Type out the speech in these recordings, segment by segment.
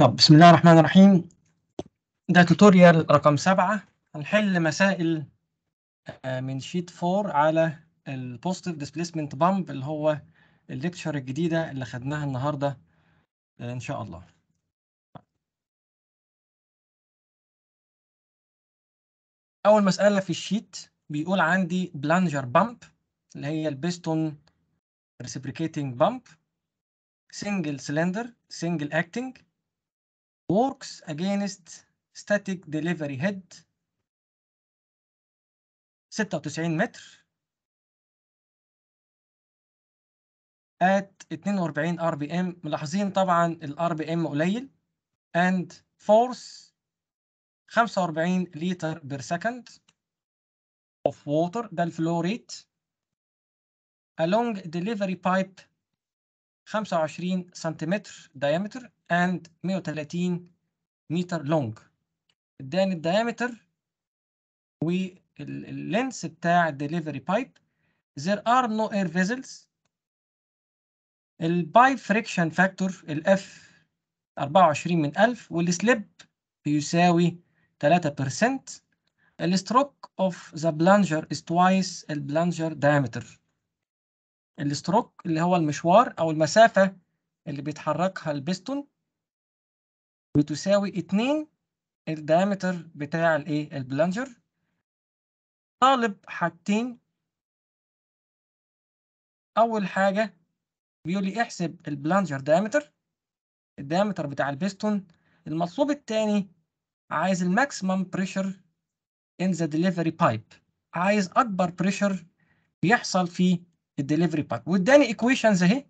طب بسم الله الرحمن الرحيم ده توتوريال رقم سبعة هنحل مسائل آه، من شيت فور على البوستيف ديسبيسمنت بامب اللي هو الليكتشر الجديدة اللي خدناها النهاردة آه، إن شاء الله أول مسألة في الشيت بيقول عندي بلانجر بامب اللي هي البيستون ريسبريكيتنج بامب سنجل سلندر سنجل اكتنج works against static delivery head 96 متر at 42 RPM ملاحظين طبعا ال RPM قليل and force 45 لتر per second of water ده الفلو ريت along delivery pipe 25 سنتيمتر diameter and 130 متر لونج اداني الدايمتر واللينس بتاع الدليفري بايب there are no air vessels الباي فريكشن فاكتور الاف 24 من 1000 والسليب بيساوي 3% الستروك اوف ذا بلانجر از توايس البلانجر دايمتر الستروك اللي هو المشوار او المسافه اللي بيتحركها البستون بتساوي 2 الدايمتر بتاع الايه البلانجر طالب حاجتين اول حاجه بيقول لي احسب البلانجر دايمتر الدايمتر بتاع البيستون المطلوب الثاني عايز الماكسيمم بريشر in the delivery pipe عايز اكبر بريشر بيحصل في الدليفري بايب واداني ايكويشنز اهي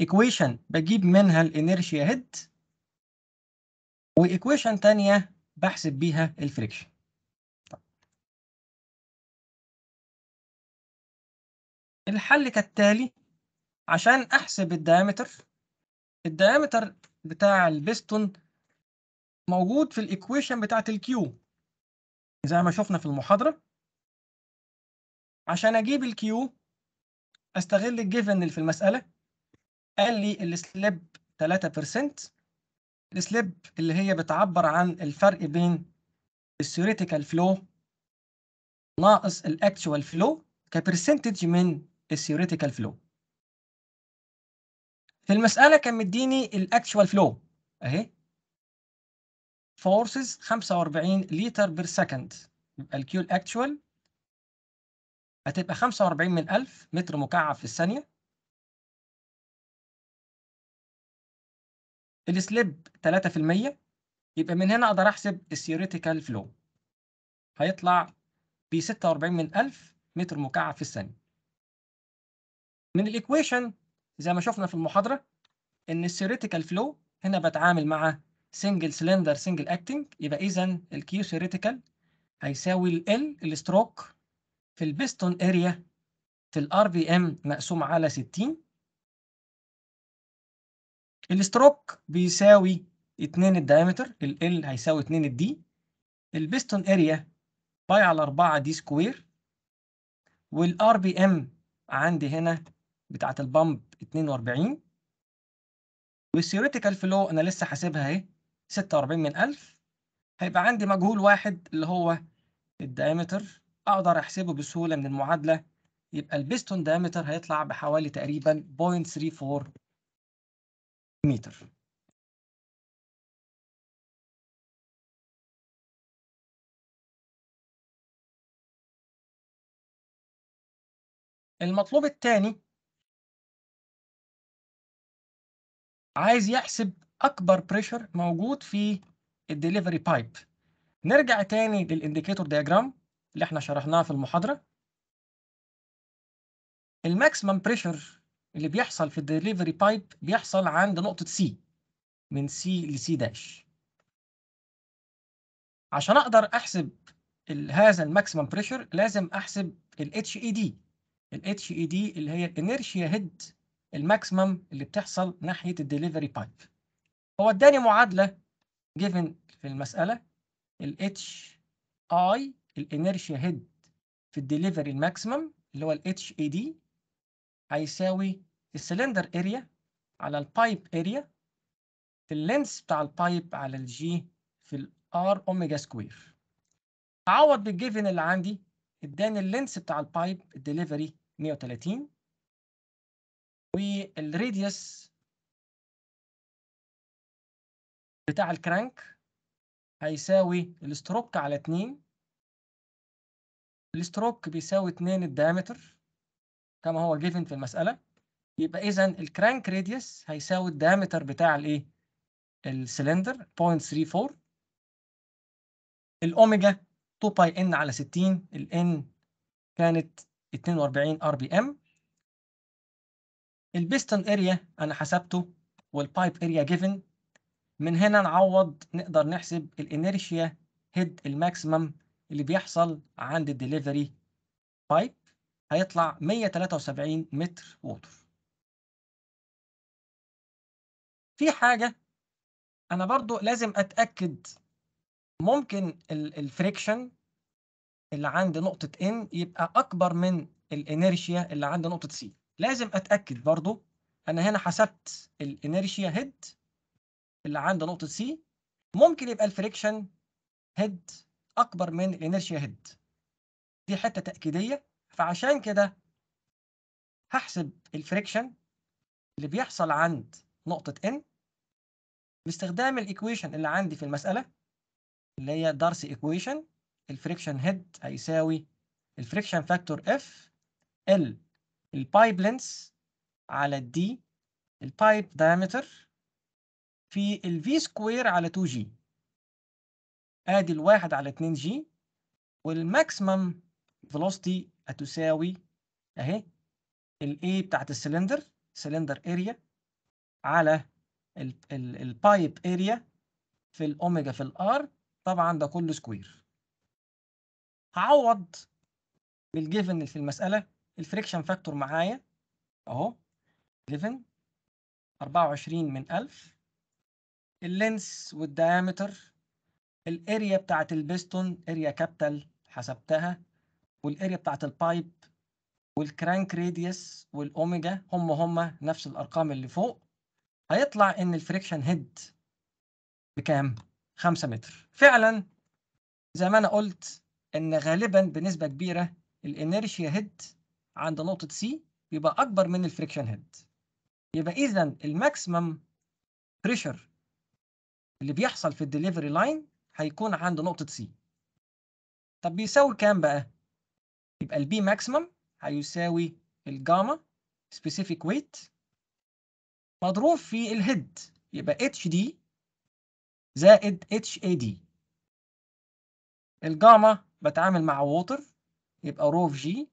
ايكويشن بجيب منها الانيرشيا هيد وايكويشن ثانيه بحسب بيها الفريكشن الحل كالتالي عشان احسب الدايمتر الدايمتر بتاع البستون موجود في الايكويشن بتاعت الكيو زي ما شفنا في المحاضره عشان اجيب الكيو استغل الجيفن اللي في المساله قال لي السليب السليب اللي هي بتعبر عن الفرق بين الثيوريتيكال فلو ناقص الاكتوال فلو كبرسنتج من الثيوريتيكال فلو في المسألة كان مديني الاكتوال فلو اهي فورسز 45 لتر بير سكند يبقى الكيو الاكتوال هتبقى 45 من 1000 متر مكعب في الثانية السليب 3% يبقى من هنا اقدر احسب الثيوريتيكال فلو هيطلع ب 46 من 1000 متر مكعب في الثانيه من الايكويشن زي ما شفنا في المحاضره ان الثيوريتيكال فلو هنا بتعامل مع سنجل سلندر سنجل اكتنج يبقى اذا الكيو ثيوريتيكال هيساوي ال الستروك في البيستون اريا في الار بي ام مقسوم على 60 الستروك بيساوي 2 الدايمتر ال L هيساوي 2 الدي البيستون اريا باي على 4 دي سكوير والار بي ام عندي هنا بتاعه البامب 42 والثيوريتيكال فلو انا لسه حاسبها اهي 46 من 1000 هيبقى عندي مجهول واحد اللي هو الدايمتر اقدر احسبه بسهوله من المعادله يبقى البيستون دايمتر هيطلع بحوالي تقريبا 0.34 متر المطلوب الثاني عايز يحسب اكبر بريشر موجود في الدليفري بايب نرجع تاني للانديكيتور دياجرام اللي احنا شرحناه في المحاضره الماكسيمم بريشر اللي بيحصل في الدليفري بايب بيحصل عند نقطة سي من سي لسي داش عشان اقدر احسب هذا الماكسيمم بريشر لازم احسب الـ HED الـ HED اللي هي الانيرشيا هيد الماكسيمم اللي بتحصل ناحيه الدليفري بايب هو اداني معادله جيفن في المساله الاتش HI الانيرشيا هيد في الدليفري الماكسيمم اللي هو الـ HED هيساوي السلندر اريا على البايب اريا في اللينس بتاع البايب على الجي في الار اوميجا سكوير هعوض بالجيفن اللي عندي اداني اللينس بتاع البايب الدليفري 130 والريديوس بتاع الكرانك هيساوي الستروك على 2 الستروك بيساوي 2 الدايمتر كما هو جيفن في المساله يبقى اذا الكرانك راديوس هيساوي الدايمتر بتاع الايه السلندر 0.34 الاوميجا 2 باي ان على 60 الان كانت 42 ار بي ام البيستون اريا انا حسبته والبايب اريا جيفن من هنا نعوض نقدر نحسب الانيرشيا هيد الماكسيمم اللي بيحصل عند الدليفري بايب هيطلع 173 متر ووتر في حاجة أنا برضو لازم أتأكد ممكن الفريكشن اللي عند نقطة N يبقى أكبر من الإنيرشيا اللي عند نقطة C لازم أتأكد برضو أنا هنا حسبت الإنيرشيا هيد اللي عند نقطة C ممكن يبقى الفريكشن هيد أكبر من الإنيرشيا هيد دي حتة تأكيدية فعشان كده هحسب الفريكشن اللي بيحصل عند نقطة N باستخدام الإيكويشن اللي عندي في المسألة اللي هي دارسي إيكويشن الفريكشن هيد هيساوي الفريكشن فاكتور F ال البايب لينس على D البايب دايمتر في V سكوير على 2 2G ادي الواحد على 2 2G والماكسيمم فيلوستي هتساوي اهي الاي بتاعت السلندر سلندر اريا على البايب اريا في الاوميجا في الار طبعا ده كله سكوير هعوض بالجيفن في المساله الفريكشن فاكتور معايا اهو جيفن 24 من 1000 اللينس والديامتر الاريا بتاعت البيستون اريا كابيتال حسبتها والاريا بتاعه البايب والكرانك راديوس والاوميجا هم هم نفس الارقام اللي فوق هيطلع ان الفريكشن هيد بكام 5 متر فعلا زي ما انا قلت ان غالبا بنسبه كبيره الانيرشيا هيد عند نقطه سي بيبقى اكبر من الفريكشن هيد يبقى اذا الماكسيمم بريشر اللي بيحصل في الدليفري لاين هيكون عند نقطه سي طب بيساوي كام بقى يبقى البي ماكسيمم هيساوي الجاما سبيسيفيك ويت مضروب في الهيد يبقى اتش دي زائد اتش اي دي الجاما بتعامل مع ووتر يبقى رو في جي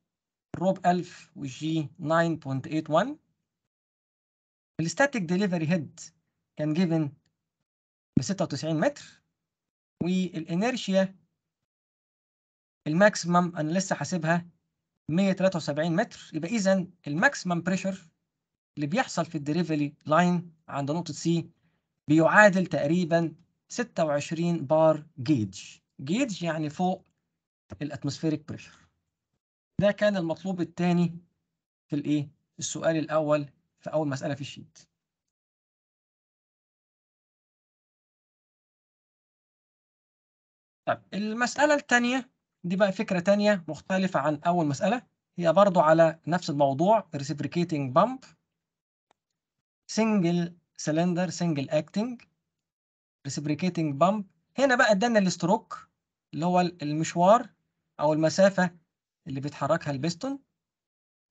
روب 1000 وجي 9.81 الستاتيك ديليفري هيد كان جيفن ب 96 متر والانيرشيا الماكسيمم انا لسه حاسبها 173 متر يبقى اذا الماكسيمم بريشر اللي بيحصل في الدريفلي لاين عند نقطه سي بيعادل تقريبا 26 بار جيج جيج يعني فوق الاتموسفيريك بريشر ده كان المطلوب الثاني في الايه السؤال الاول في اول مساله في الشيت طب المساله الثانيه دي بقى فكرة تانية مختلفة عن أول مسألة هي برضو على نفس الموضوع reciprocating pump single cylinder single acting reciprocating pump هنا بقى ادانا الستروك اللي هو المشوار أو المسافة اللي بيتحركها البستون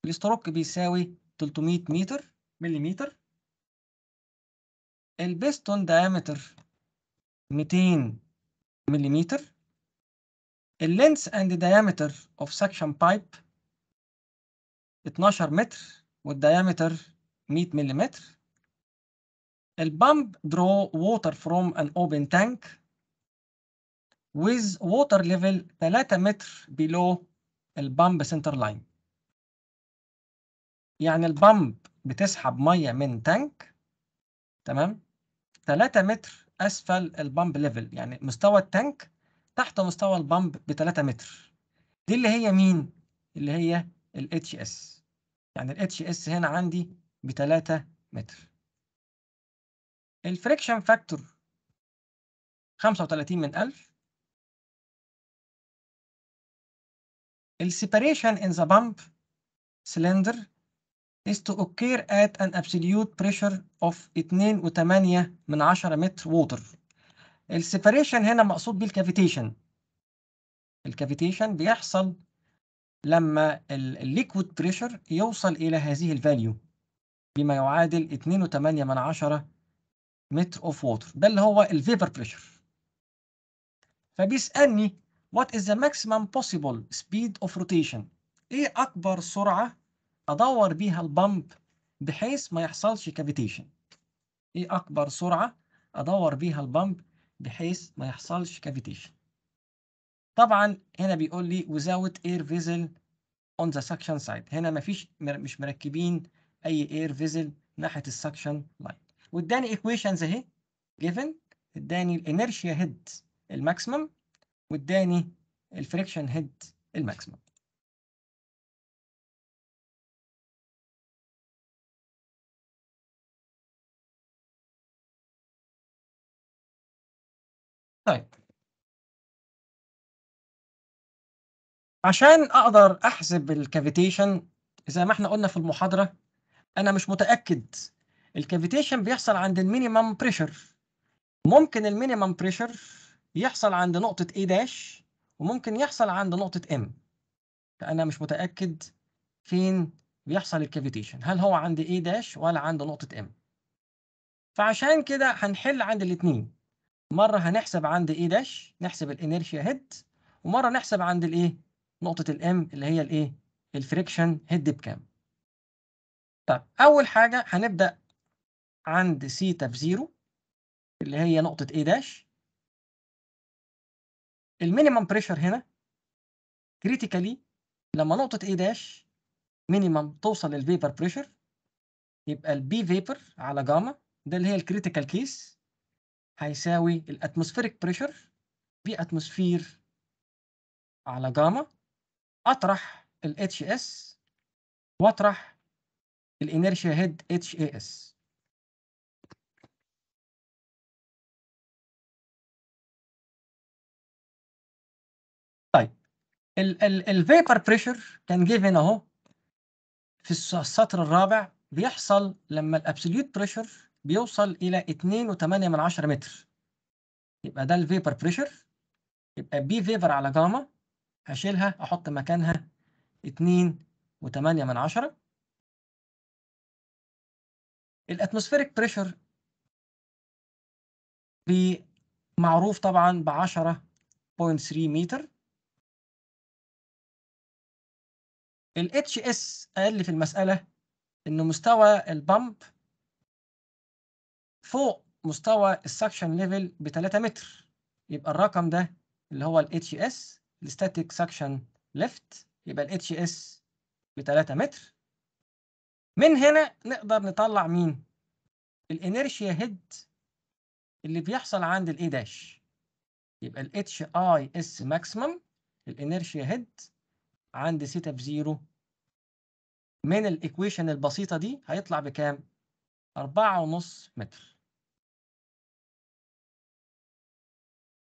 الستروك بيساوي 300 متر مليمتر البستون دايمتر 200 مليمتر ال length and diameter of suction pipe 12 متر diameter 100 ملم pump draw water from an open tank with water level 3 متر below pump center line يعني البامب بتسحب ميه من تانك تمام 3 متر اسفل البامب ليفل يعني مستوى التانك تحت مستوى البامب ب 3 متر دي اللي هي مين؟ اللي هي ال HS يعني ال HS هنا عندي ب 3 متر الفريكشن فاكتور 35 من 1000 السيباريشن in the bump cylinder is to occur at an absolute pressure of 2.8 من 10 متر ووتر السيبريشن هنا مقصود بيه الكافيتيشن الكافيتيشن بيحصل لما الليكويد بريشر يوصل إلى هذه الفاليو بما يعادل 2.8 من عشرة متر اوف ووتر ده اللي هو الفيبر بريشر فبيسألني what is the maximum possible speed of rotation ايه اكبر سرعة ادور بيها البامب بحيث ما يحصلش كافيتيشن ايه اكبر سرعة ادور بيها البامب بحيث ما يحصلش كافيتيشن طبعا هنا بيقول لي without air vessel on the suction side هنا مفيش مش مركبين اي air vessel ناحيه السكشن لاين واداني equations اهي given اداني الانرشيا هيد الماكسيمم واداني الفريكشن هيد الماكسيمم طيب عشان أقدر أحسب الكافيتيشن زي ما احنا قلنا في المحاضرة أنا مش متأكد الكافيتيشن بيحصل عند المينيمم بريشر ممكن المينيمم بريشر يحصل عند نقطة A داش وممكن يحصل عند نقطة M فأنا مش متأكد فين بيحصل الكافيتيشن هل هو عند A داش ولا عند نقطة M فعشان كده هنحل عند الاتنين مرة هنحسب عند إيه داش نحسب الانيرشيا هيد ومرة نحسب عند الايه نقطة الام اللي هي الايه الفريكشن هيد بكام طب اول حاجة هنبدأ عند سيتا في زيرو اللي هي نقطة إيه داش المينيمم بريشر هنا كريتيكالي لما نقطة إيه داش مينيمم توصل للفيبر بريشر يبقى البي فيبر على جاما ده اللي هي الكريتيكال كيس هيساوي الاتموسفيريك بريشر في اتموسفير على جاما اطرح ال اتش اس واطرح الانيرشيا هيد اتش اي اس طيب الفيبر بريشر كان جيفن اهو في السطر الرابع بيحصل لما الابسوليوت بريشر بيوصل إلى 2.8 متر يبقى ده الفيبر بريشر يبقى بي فيبر على جاما هشيلها أحط مكانها 2.8 الاتموسفيريك بريشر معروف طبعا ب 10.3 متر الاتش اس اقل في المسألة إن مستوى البامب فوق مستوى السكشن ليفل ب 3 متر يبقى الرقم ده اللي هو ال HS الستاتيك سكشن ليفت يبقى ال HS ب 3 متر من هنا نقدر نطلع مين الانيرشيا هيد اللي بيحصل عند الاي داش يبقى ال HIS ماكسيمم الانيرشيا هيد عند سيتا اب زيرو من الايكويشن البسيطه دي هيطلع بكام؟ 4.5 متر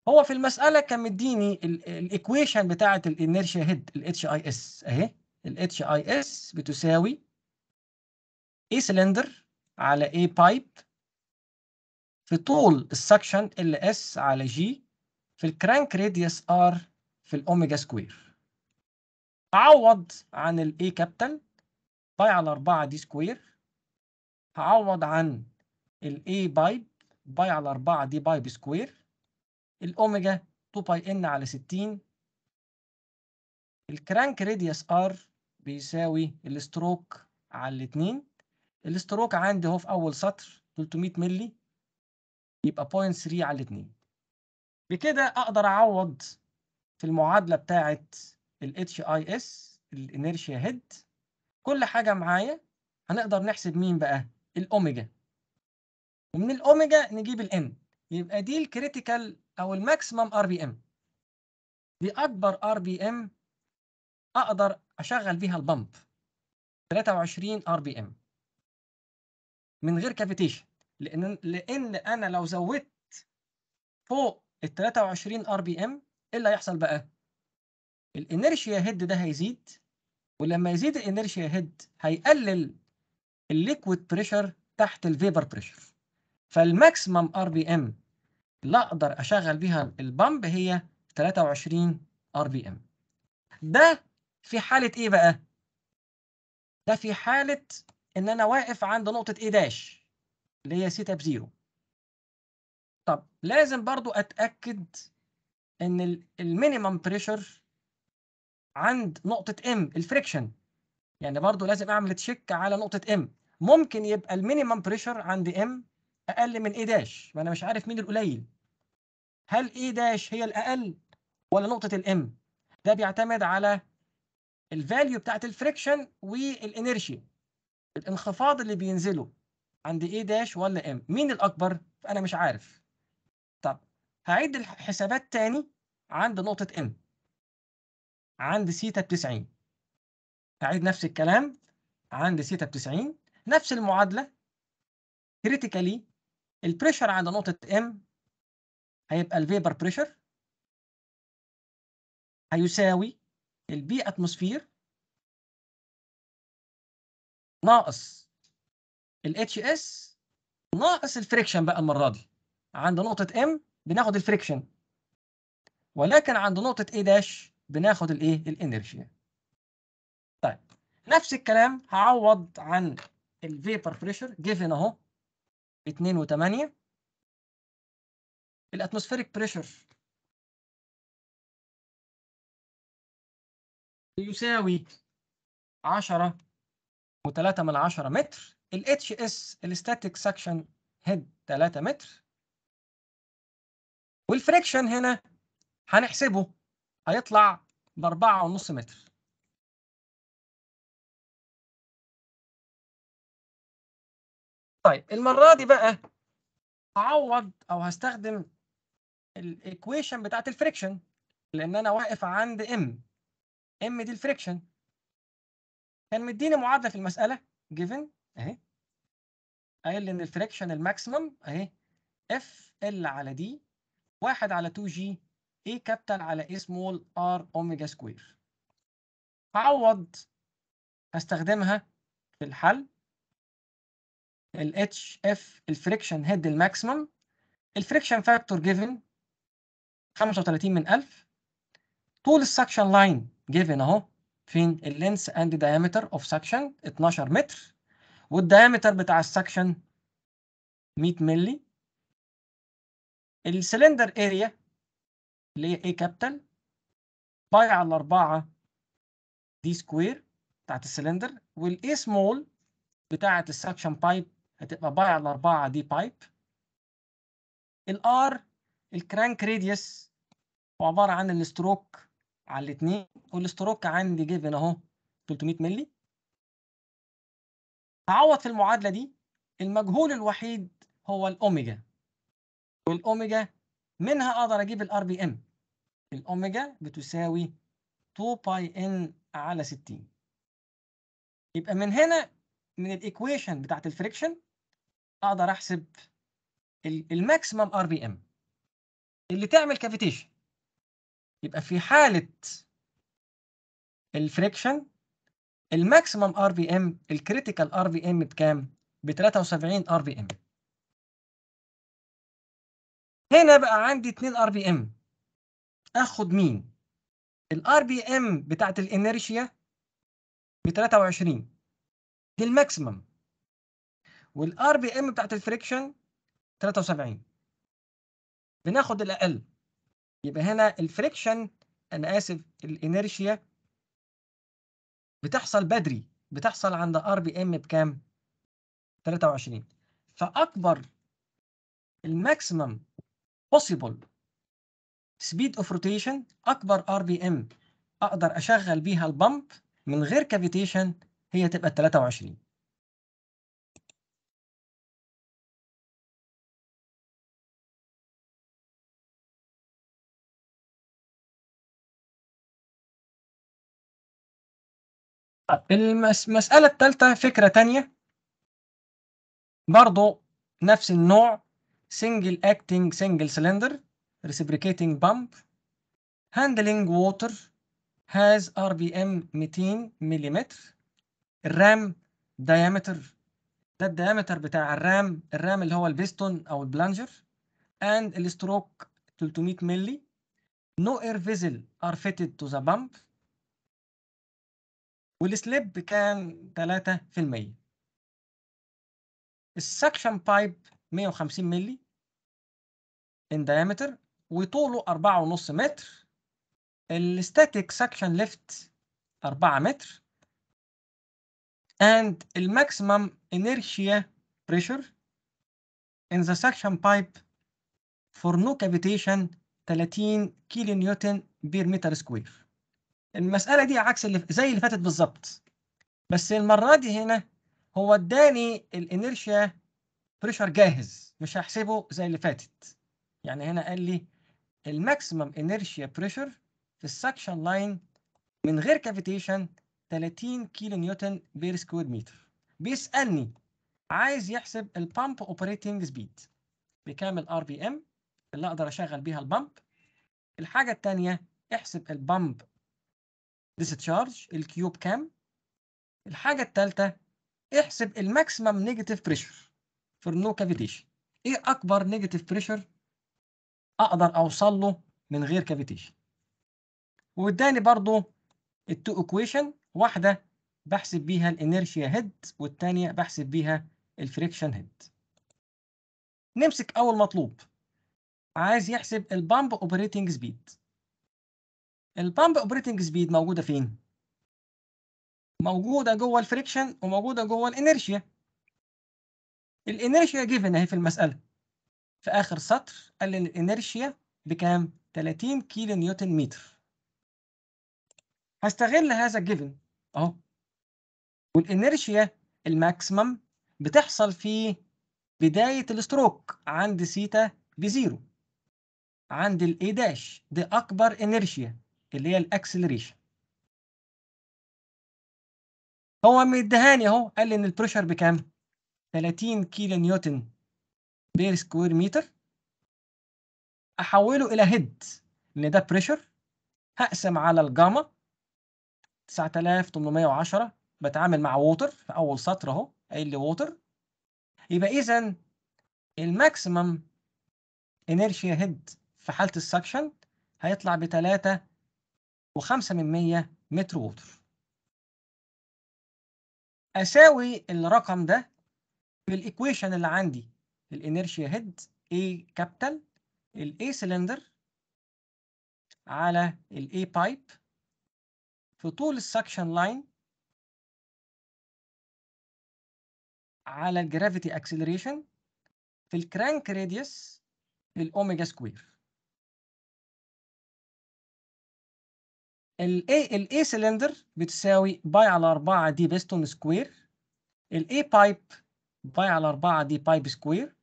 هو في المساله كان مديني الايكويشن بتاعه الانيرشيا هيد الاتش اي اس اهي الاتش اي اس بتساوي اي سلندر على اي بايب في طول السكشن ال اس على جي في الكرانك راديوس ار في الاوميجا سكوير هعوض عن الاي كابيتال باي على 4 دي سكوير هعوض عن الاي بايب باي على 4 دي بايب سكوير الأوميجا 2 باي إن على 60 الكرانك راديوس ار بيساوي الستروك على الاثنين الستروك عندي اهو في اول سطر 300 مللي يبقى 0.3 على الاثنين بكده اقدر اعوض في المعادله بتاعه الاتش اي اس الانيرشيا هيد كل حاجه معايا هنقدر نحسب مين بقى الاوميجا ومن الاوميجا نجيب الان يبقى دي الكريتيكال او الماكسيمم ار بي ام دي اكبر ار بي ام اقدر اشغل بيها البمب 23 ار بي ام من غير كافيتيشن لان لان انا لو زودت فوق ال 23 ار بي ام ايه اللي هيحصل بقى الانرشيا هيد ده هيزيد ولما يزيد الانرشيا هيد هيقلل الليكويد بريشر تحت الفيبر بريشر فالماكسيمم ار بي ام اللي اقدر اشغل بيها البامب هي 23 ار بي ام ده في حاله ايه بقى ده في حاله ان انا واقف عند نقطه اي داش اللي هي سيتا بزيرو طب لازم برضو اتاكد ان المينيمم بريشر عند نقطه ام الفريكشن يعني برضو لازم اعمل تشيك على نقطه ام ممكن يبقى المينيمم بريشر عند ام اقل من ايه داش ما انا مش عارف مين القليل هل ايه داش هي الاقل ولا نقطه الام ده بيعتمد على الفاليو بتاعت الفريكشن والانرشي الانخفاض اللي بينزله عند ايه داش ولا ام مين الاكبر انا مش عارف طب هعيد الحسابات تاني عند نقطه ام عند سيتا ب 90 هعيد نفس الكلام عند سيتا ب 90 نفس المعادله كريتيكالي البريشر عند نقطه M هيبقى الفيبر بريشر هيساوي البي اتموسفير ناقص الاتش اس ناقص الفريكشن بقى المره دي عند نقطه M بناخد الفريكشن ولكن عند نقطه A داش بناخد الايه الانرجيا طيب نفس الكلام هعوض عن الفيبر بريشر جيفن اهو 2 و8 الاتموسفيريك بريشر يساوي 10 و3 من 10 متر ال HS الستاتيك سكشن هيد 3 متر والفريكشن هنا هنحسبه هيطلع ب 4.5 متر طيب المرة دي بقى هعوض أو هستخدم الإيكويشن بتاعت الفريكشن لأن أنا واقف عند إم إم دي الفريكشن كان مديني معادلة في المسألة جيفن أهي قايل لي إن الفريكشن الماكسيمم أهي اف ال على دي 1 على 2 جي اي كابيتال على اي سمول ار اوميجا سكوير هعوض هستخدمها في الحل ال HF الفريكشن هيد الماكسيمم الفريكشن فاكتور جيفن 35 من 1000 طول السكشن لاين جيفن اهو فين اللينس اند دايمتر اوف سكشن 12 متر والدايمتر بتاع السكشن 100 مللي السلندر اريا اللي هي اي كابيتال باي على 4 دي سكوير بتاعت السلندر والاي سمول بتاعت السكشن بايب هتبقى باي على 4 دي بايب الار الكرانك راديوس هو عباره عن الستروك على الاثنين والستروك عندي جيفن اهو 300 مللي هعوض في المعادله دي المجهول الوحيد هو الاوميجا والاوميجا منها اقدر اجيب الار بي ام الاوميجا بتساوي 2 باي ان على 60 يبقى من هنا من الايكويشن بتاعت الفريكشن اقدر احسب الماكسيمم ار بي ام اللي تعمل كافيتيشن يبقى في حاله الفريكشن الماكسيمم ار بي ام الكريتيكال ار بي ام بكام ب 73 ار بي ام هنا بقى عندي 2 ار بي ام اخد مين الار بي ام بتاعه الانيرشيا ب 23 دي الماكسيمم والار بي ام بتاعت الفريكشن 73 بناخد الاقل يبقى هنا الفريكشن انا اسف الانرشيا بتحصل بدري بتحصل عند ار بي ام بكام 23 فاكبر الماكسيمم بوسيبل سبيد اوف روتيشن اكبر ار بي ام اقدر اشغل بيها البمب من غير كافيتيشن هي تبقى 23 المسألة الثالثة فكرة تانية برضو نفس النوع single acting single cylinder reciprocating pump handling water has RPM 200 mm الرام diameter ده الديامتر بتاع الرام الرام اللي هو البيستون او البلانجر and الستروك 300 ملي no air vessel are fitted to the pump والسليب كان 3% السكشن بايب 150 ملي ان diameter وطوله 4.5 متر الستاتيك سكشن ليفت 4 متر and الماكسيمم انيرشيا بريشر in the suction pipe for no cavitation 30 كيلو نيوتن بير متر سكوير المسألة دي عكس اللي زي اللي فاتت بالظبط بس المرة دي هنا هو اداني الانيرشيا بريشر جاهز مش هحسبه زي اللي فاتت يعني هنا قال لي الماكسيمم انيرشيا بريشر في السكشن لاين من غير كافيتيشن 30 كيلو نيوتن بير سكوير متر بيسألني عايز يحسب البامب اوبريتنج سبيد بكام الار بي ام اللي اقدر اشغل بيها البامب الحاجة الثانية احسب البامب ديستشارج الكيوب كام الحاجه الثالثه احسب الماكسيمم نيجاتيف بريشر في النو كافيتيشن ايه اكبر نيجاتيف بريشر اقدر اوصل له من غير كافيتيشن واداني برضو التو اكويشن واحده بحسب بيها الانيرشيا هيد والثانيه بحسب بيها الفريكشن هيد نمسك اول مطلوب عايز يحسب البامب اوبريتنج سبيد البامب اوبريتنج سبيد موجوده فين موجوده جوه الفريكشن وموجوده جوه الانرشيا الانرشيا جيفن اهي في المساله في اخر سطر قال لي الانرشيا بكام 30 كيلو نيوتن متر هستغل هذا الجيفن اهو والانرشيا الماكسيمم بتحصل في بداية الاستروك عند سيتا بزيرو عند الاي داش دي اكبر انرشيا اللي هي الاكسلريشن هو مدهاني اهو قال لي ان البريشر بكام 30 كيلو نيوتن بير سكوير متر احوله الى هيد ان ده بريشر هقسم على الجاما 9810 بتعامل مع ووتر في اول سطر اهو قايل لي ووتر يبقى اذا الماكسيمم انرشيا هيد في حاله السكشن هيطلع ب 3 و5 من 100 متر ووتر أساوي الرقم ده بالإيكويشن اللي عندي الإنيرشيا هيد A كابيتال ال A سلندر على ال A بايب في طول السكشن لاين على الجرافيتي اكسلريشن في الكرانك راديوس في الاوميجا سكوير الاي الاي سلندر بتساوي باي على 4 دي بيستون سكوير الاي بايب باي على 4 دي بايب سكوير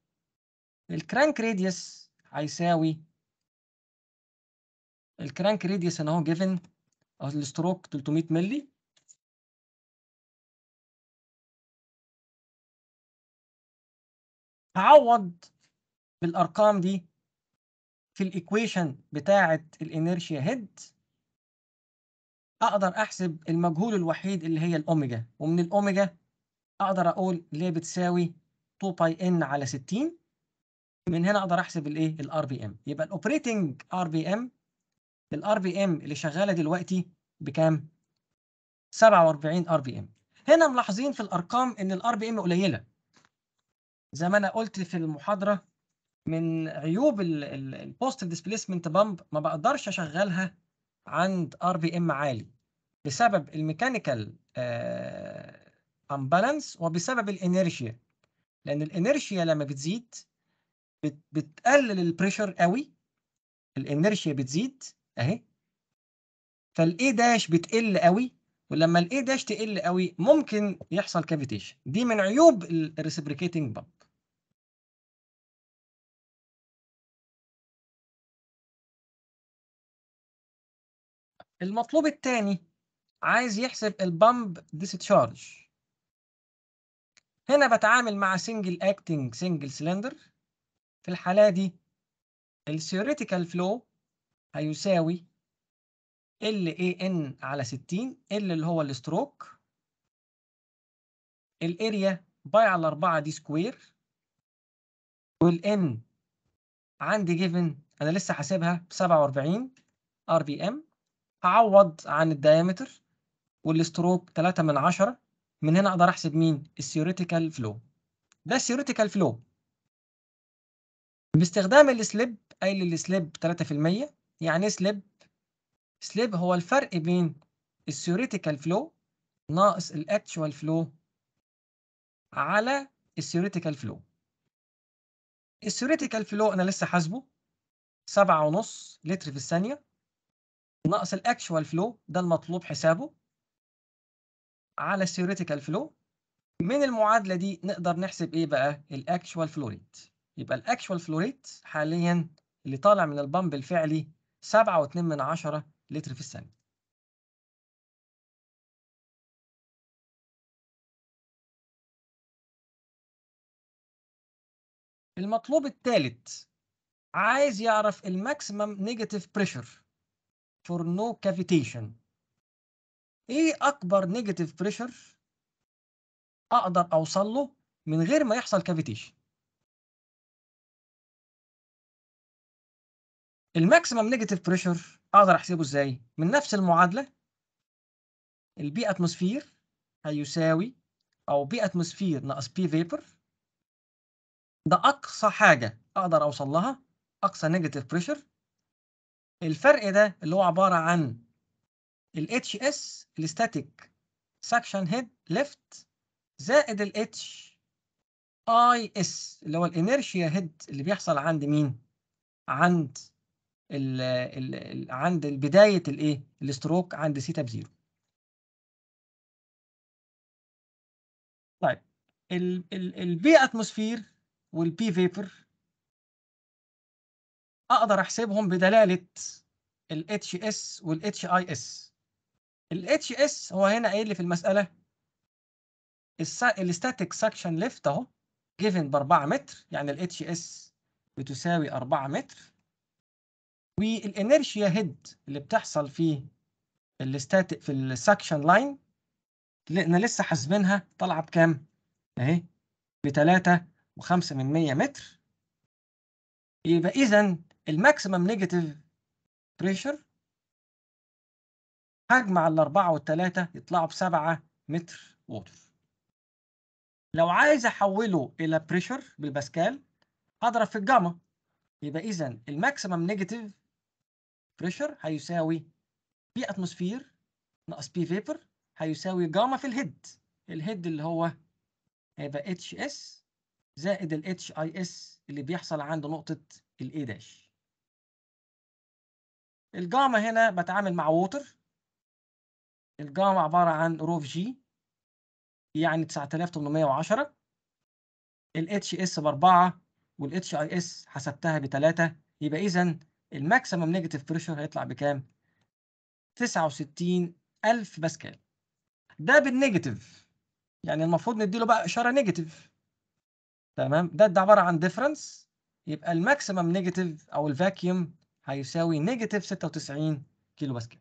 الكرانك راديوس هيساوي الكرانك راديوس انا اهو جيفن الستروك 300 مللي هعوض بالارقام دي في الايكويشن بتاعه الانيرشيا هيد اقدر احسب المجهول الوحيد اللي هي الاوميجا ومن الاوميجا اقدر اقول اللي بتساوي 2 باي ان على 60 من هنا اقدر احسب الايه الار بي ام يبقى الاوبريتنج ار بي ام الار بي ام اللي شغاله دلوقتي بكام 47 ار بي ام هنا ملاحظين في الارقام ان الار بي ام قليله زي ما انا قلت في المحاضره من عيوب البوست ديسبيسمنت بامب ما بقدرش اشغلها عند ار بي ام عالي بسبب الميكانيكال آه، امبالانس وبسبب الانيرشيا لان الانيرشيا لما بتزيد بت بتقلل البريشر قوي الانيرشيا بتزيد اهي فالاي داش بتقل قوي ولما الاي داش تقل قوي ممكن يحصل كافيتيشن دي من عيوب الريسبريكيتنج بامب المطلوب الثاني عايز يحسب البامب ديستشارج هنا بتعامل مع سنجل اكتنج سنجل سلندر في الحالة دي الثيوريتيكال فلو هيساوي ال اي ان على 60 ال اللي هو الستروك الاريا باي على 4 دي سكوير والان عندي جيفن انا لسه حاسبها ب 47 ار بي ام هعوض عن الدايمتر والستروك 3 من 10 من هنا اقدر احسب مين الثيوريتيكال فلو ده الثيوريتيكال فلو باستخدام السليب قايل السليب 3% يعني ايه سليب سليب هو الفرق بين الثيوريتيكال فلو ناقص الاكتشوال فلو على الثيوريتيكال فلو الثيوريتيكال فلو انا لسه حاسبه سبعة ونص لتر في الثانية ناقص الاكشوال فلو ده المطلوب حسابه على الثيوريتيكال فلو من المعادله دي نقدر نحسب ايه بقى الاكشوال فلو ريت يبقى الاكشوال فلو ريت حاليا اللي طالع من البامب الفعلي 7.2 من 10 لتر في الثانيه المطلوب الثالث عايز يعرف الماكسيمم نيجاتيف بريشر فور نو كافيتيشن ايه اكبر نيجاتيف بريشر اقدر اوصل له من غير ما يحصل كافيتيشن الماكسيمم نيجاتيف بريشر اقدر احسبه ازاي من نفس المعادله البي اتموسفير هيساوي او بي اتموسفير ناقص بي فيبر ده اقصى حاجه اقدر اوصل لها اقصى نيجاتيف بريشر الفرق ده اللي هو عباره عن ال HS الستاتيك سكشن هيد ليفت زائد ال HIS اللي هو الانرشيا هيد اللي بيحصل عند مين؟ عند ال ال عند بداية الايه؟ الستروك عند سيتا بزيرو. طيب البي اتموسفير والبي فيبر اقدر احسبهم بدلاله الاتش اس والاتش اي اس الاتش اس هو هنا ايه اللي في المساله ال static suction lift اهو given ب 4 متر يعني الاتش اس بتساوي 4 متر والانرشيا هيد اللي بتحصل في ال static في ال السكشن لاين احنا لسه حاسبينها طالعه بكام؟ اهي ب 3.5 متر يبقى اذا الماكسيمم نيجاتيف بريشر هجمع الأربعة والتلاتة يطلعوا بسبعة متر ووتر لو عايز أحوله إلى بريشر بالباسكال هضرب في الجاما يبقى إذا الماكسيمم نيجاتيف بريشر هيساوي بي أتموسفير ناقص بي فيبر هيساوي جاما في الهيد الهيد اللي هو هيبقى اتش اس زائد الاتش اي اس اللي بيحصل عند نقطة الاي داش الجاما هنا بتعامل مع ووتر الجاما عبارة عن روف جي يعني 9810 الاتش اس ب 4 والاتش اي اس حسبتها ب 3 يبقى اذا الماكسيمم نيجاتيف بريشر هيطلع بكام؟ 69000 باسكال ده بالنيجاتيف يعني المفروض نديله بقى اشاره نيجاتيف تمام ده ده عباره عن ديفرنس يبقى الماكسيمم نيجاتيف او الفاكيوم هيساوي نيجاتيف 96 كيلو باسكال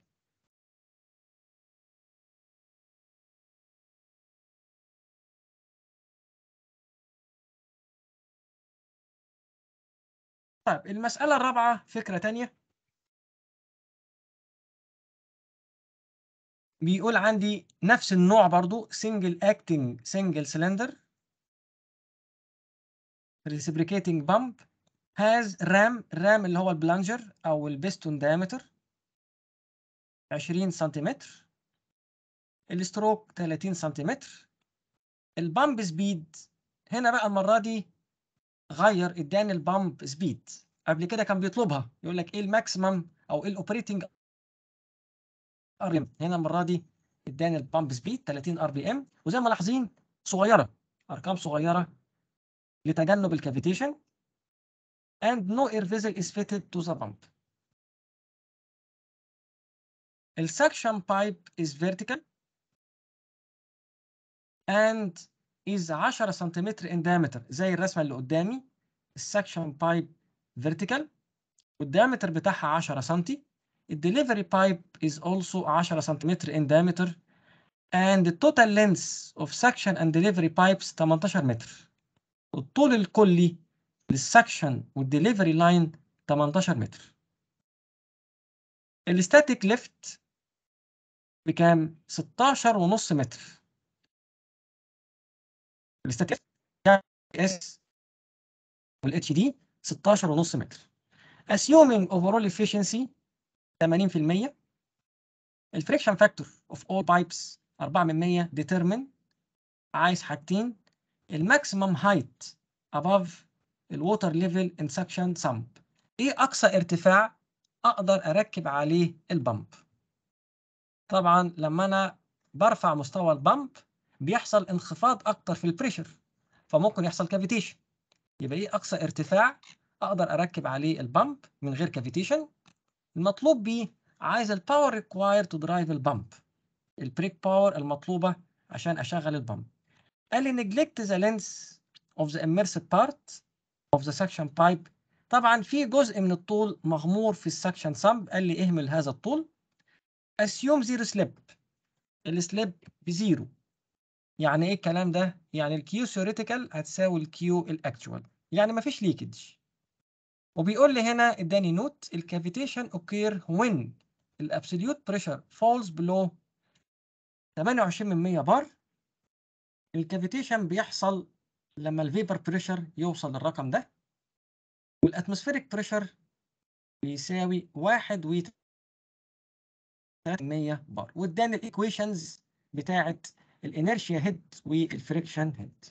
طيب المسألة الرابعة فكرة تانية بيقول عندي نفس النوع برضو single acting single cylinder reciprocating pump has ram ram اللي هو البلانجر أو البستون diameter 20 سنتيمتر الستروك 30 سنتيمتر البامب سبيد هنا بقى المرة دي غير اداني البامب سبيد قبل كده كان بيطلبها يقول لك ايه الماكسيمم او ايه الاوبريتنج ار ام هنا المره دي اداني البامب سبيد 30 ار بي ام وزي ما ملاحظين صغيره ارقام صغيره لتجنب الكافيتيشن and no air vessel is fitted to the pump السكشن pipe is vertical and is 10 سنتيمتر in diameter زي الرسمه اللي قدامي السكشن بايب vertical والديامتر بتاعها 10 سم الدليفري بايب is also 10 سنتيمتر in diameter and the total length of section and delivery pipes 18 متر الطول الكلي للسكشن والدليفري لاين 18 متر الستاتيك ليفت بكام 16.5 متر الاستاتيك اس والاتش دي 16.5 متر assuming overall efficiency 80% الفريكشن فاكتور اوف اول بايبس 4 من 100 determine عايز حاجتين الماكسيمم هايت above الووتر ليفل ان سكشن سامب ايه اقصى ارتفاع اقدر اركب عليه البامب طبعا لما انا برفع مستوى البامب بيحصل انخفاض اكتر في البريشر فممكن يحصل كافيتيشن يبقى ايه اقصى ارتفاع اقدر اركب عليه البامب من غير كافيتيشن المطلوب بيه عايز الباور ريكواير تو درايف البامب البريك باور المطلوبه عشان اشغل البامب قال لي نجلكت ذا لينس اوف ذا immersed بارت اوف ذا سكشن بايب طبعا في جزء من الطول مغمور في السكشن سامب قال لي اهمل هذا الطول اسيوم زيرو سليب السليب بزيرو يعني ايه الكلام ده؟ يعني الكيو ثيوريتيكال هتساوي الكيو الاكتوال يعني مفيش ليكج وبيقول لي هنا اداني نوت الكافيتيشن اوكير وين الابسوليوت بريشر فولز بلو 28 من 100 بار الكافيتيشن بيحصل لما الفيبر بريشر يوصل للرقم ده والاتموسفيريك بريشر بيساوي 1 و 300 بار واداني الايكويشنز بتاعت الانرشيا هيد والفريكشن هيد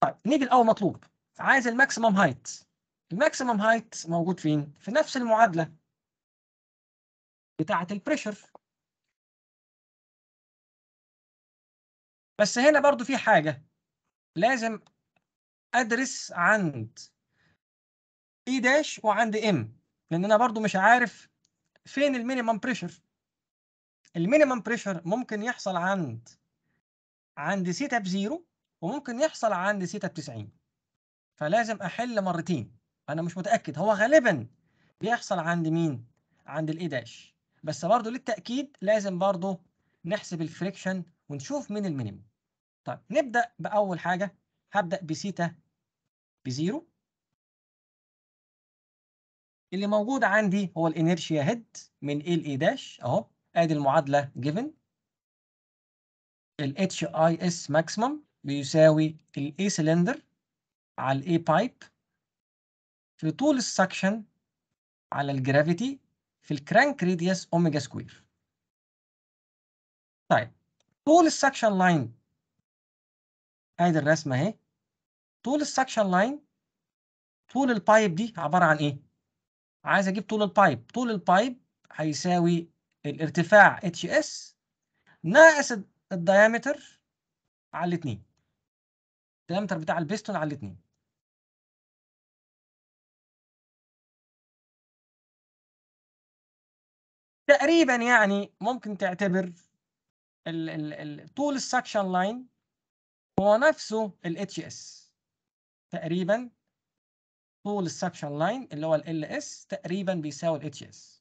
طيب نيجي الاول مطلوب عايز الماكسيمم هايت الماكسيمم هايت موجود فين في نفس المعادله بتاعه البريشر بس هنا برضو في حاجه لازم ادرس عند اي e داش وعند ام لان انا برضو مش عارف فين المينيمم بريشر المينيمم بريشر ممكن يحصل عند عند سيتا بزيرو وممكن يحصل عند سيتا بتسعين فلازم أحل مرتين أنا مش متأكد هو غالبا بيحصل عند مين؟ عند الإي داش بس برضه للتأكيد لازم برضه نحسب الفريكشن ونشوف مين المينيمم طيب نبدأ بأول حاجة هبدأ بسيتا بزيرو اللي موجود عندي هو الانيرشيا هيد من ال اي داش اهو ادي المعادله جيفن ال اس maximum بيساوي الاي A cylinder على الاي A pipe في طول السكشن على الجرافيتي في الكرانك راديوس اوميجا سكوير طيب طول السكشن لاين ادي الرسمه اهي طول السكشن لاين طول البايب دي عباره عن ايه عايز اجيب طول البايب طول البايب هيساوي الارتفاع اتش اس ناقص الدايمتر على الاثنين الدايمتر بتاع البيستون على الاثنين تقريبا يعني ممكن تعتبر الـ الـ الـ طول السكشن لاين هو نفسه ال HS تقريبا طول السكشن لاين اللي هو ال LS تقريبا بيساوي ال HS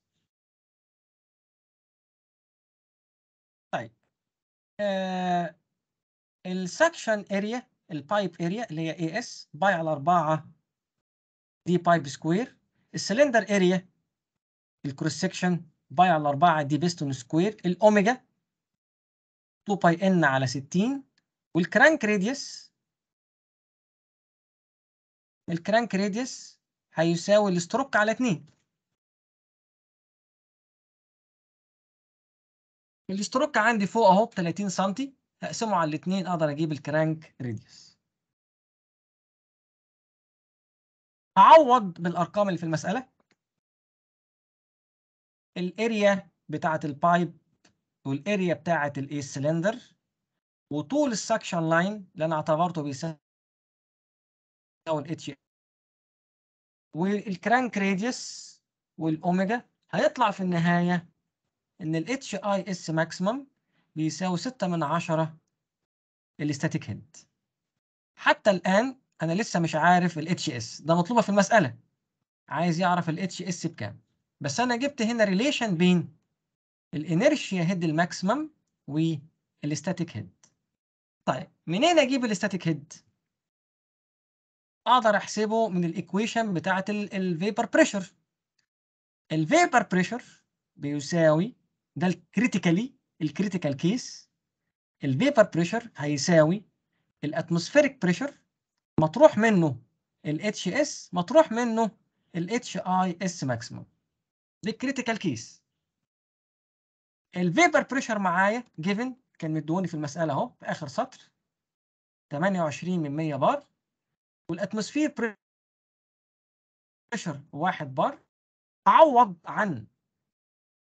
السكشن اريا البايب اريا اللي هي اي اس باي على 4 دي بايب سكوير السلندر اريا الكروس سكشن باي على 4 دي بيستون سكوير الاوميجا 2 باي ان على 60 والكرانك راديوس الكرانك راديوس هيساوي الستروك على 2 الاستروك عندي فوق اهو ب 30 سم هقسمه على الاثنين اقدر اجيب الكرانك ريديوس اعوض بالارقام اللي في المساله الاريا بتاعه البايب والاريا بتاعه الاي سلندر وطول السكشن لاين اللي انا اعتبرته بيساوي الاتش والكرانك ريديوس والاوميجا هيطلع في النهايه ان ال HIS maximum بيساوي 6 من 10 الاستاتيك هيد حتى الآن أنا لسه مش عارف ال HS ده مطلوبة في المسألة عايز يعرف ال HS بكام بس أنا جبت هنا ريليشن بين الانرشيا هيد الماكسيمم والاستاتيك هيد طيب منين أجيب الاستاتيك هيد؟ أقدر أحسبه من الإيكويشن بتاعة الفيبر بريشر الفيبر بريشر بيساوي ده الكريتيكالي الكريتيكال كيس الفيبر بريشر هيساوي الاتموسفيريك بريشر مطروح منه الاتش اس مطروح منه الاتش اي اس ماكسيموم دي الكريتيكال كيس الفيبر بريشر معايا جيفن كان مدوني في المساله اهو في اخر سطر 28 من 100 بار والاتموسفير بريشر 1 بار تعوض عن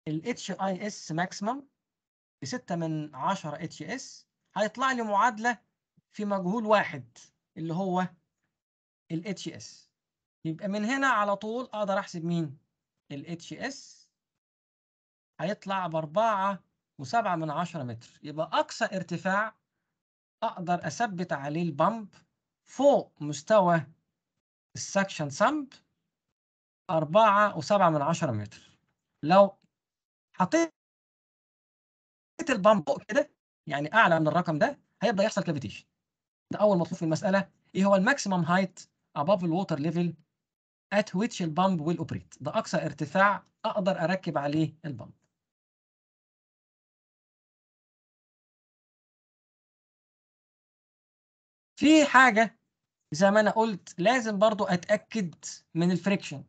ال اس ماكسيمم ب 6 من 10 اس هيطلع لي معادلة في مجهول واحد اللي هو ال اس يبقى من هنا على طول أقدر أحسب مين؟ ال اس هيطلع ب 4 وسبعة من عشرة متر يبقى أقصى ارتفاع أقدر أثبت عليه البامب فوق مستوى السكشن 4 أربعة وسبعة من عشرة متر لو حطيت البامب فوق كده يعني اعلى من الرقم ده هيبدا يحصل كافيتيشن ده اول مطلوب في المساله ايه هو الماكسيمم هايت اباف الووتر ليفل ات ويتش البامب ويل اوبريت ده اقصى ارتفاع اقدر اركب عليه البامب في حاجه زي ما انا قلت لازم برضو اتاكد من الفريكشن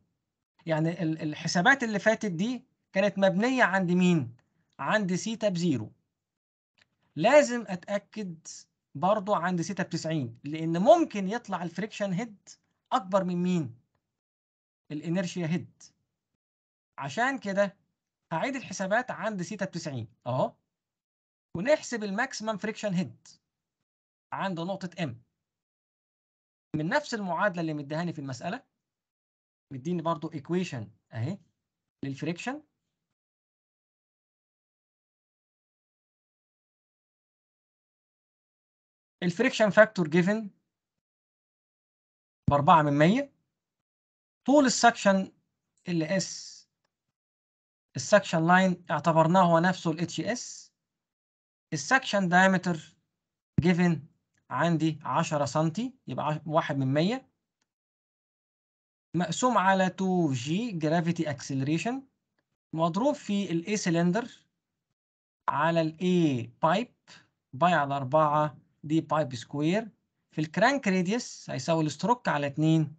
يعني الحسابات اللي فاتت دي كانت مبنية عند مين؟ عند سيتا بزيرو لازم أتأكد برضو عند سيتا بتسعين 90 لأن ممكن يطلع الفريكشن هيد أكبر من مين؟ الإنرشيا هيد عشان كده هعيد الحسابات عند سيتا بتسعين 90 أهو ونحسب الماكسيمم فريكشن هيد عند نقطة M من نفس المعادلة اللي مديهاني في المسألة مديني برضو equation أهي للفريكشن الفريكشن فاكتور جيفن ب 4 من 100 طول السكشن ال اس السكشن لاين اعتبرناه هو نفسه ال اتش اس السكشن دايمتر جيفن عندي 10 سم يبقى 1 من 100 مقسوم على 2 جي جرافيتي اكسلريشن مضروب في الاي سلندر على الاي بايب باي على 4 دي باي سكوير في الكرانك راديوس هيساوي الاستروك على 2